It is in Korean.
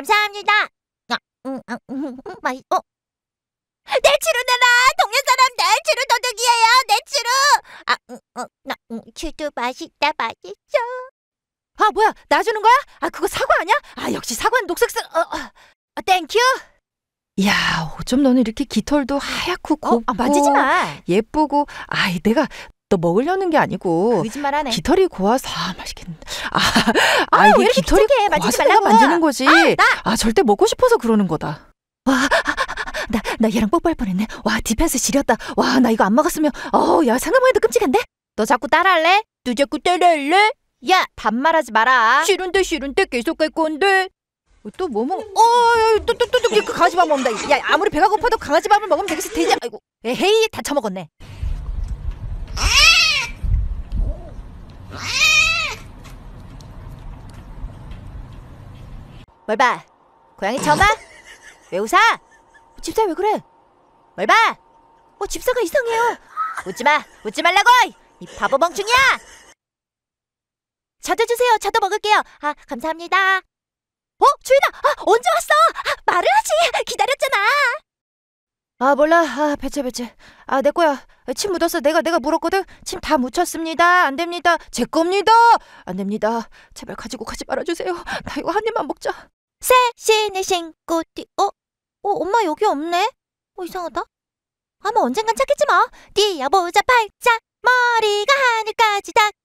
감사합니다. 아, 음, 아, 음, 음, 맛있, 어? 내 치루 내놔! 동료 사람들 치루 도둑이에요! 내 치루! 아, 음, 어, 나, 음, 치루 맛있다, 맛있어. 아, 뭐야? 나 주는 거야? 아, 그거 사과 아니야? 아, 역시 사과는 녹색색, 어, 어. 아, 어, 땡큐! 야, 어쩜 너는 이렇게 깃털도 어, 하얗고 곱고 어, 아, 만지지 마. 예쁘고 아이 내가 너 먹으려는 게 아니고 거짓말하네. 깃털이 고와서 아, 맛있겠는데 아, 아, 아 이게 깃털이 만지지 말라고 만지는 거지. 아, 아, 절대 먹고 싶어서 그러는 거다. 와, 아, 아, 아, 나, 나 얘랑 뽀뽀할 뻔했네. 와, 디펜스 지렸다. 와, 나 이거 안 먹었으면. 어, 야, 생각만 해도 끔찍한데? 너 자꾸 따라할래? 너 자꾸 따라할래? 야, 반말하지 마라. 싫은데 싫은데 계속 갈 건데. 또 뭐 먹? 어, 또 또 또 또, 또, 또, 그 강아지 밥 먹는다. 야, 아무리 배가 고파도 강아지 밥을 먹으면 되겠어. 되지 아이고, 에헤이, 다 처먹었네. 뭘 봐? 고양이 처음 봐? 왜 웃어? 집사 왜 그래? 뭘 봐? 어, 집사가 이상해요. 웃지 마, 웃지 말라고! 이 바보 멍충이야! 저도 주세요. 저도 먹을게요. 아, 감사합니다. 어, 주인아, 아, 언제 왔어? 아, 말을 하지. 기다렸잖아. 아, 몰라. 아, 배채, 배채. 아, 내 거야. 침 묻었어. 내가, 내가 물었거든. 침 다 묻혔습니다. 안 됩니다. 제 겁니다. 안 됩니다. 제발 가지고 가지 말아주세요. 나 이거 한 입만 먹자. 셋 신을 신고 뛰어. 어, 엄마 여기 없네? 어, 이상하다. 아마 언젠간 찾겠지 뭐. 뛰어보자 팔자 머리가 하늘까지 닿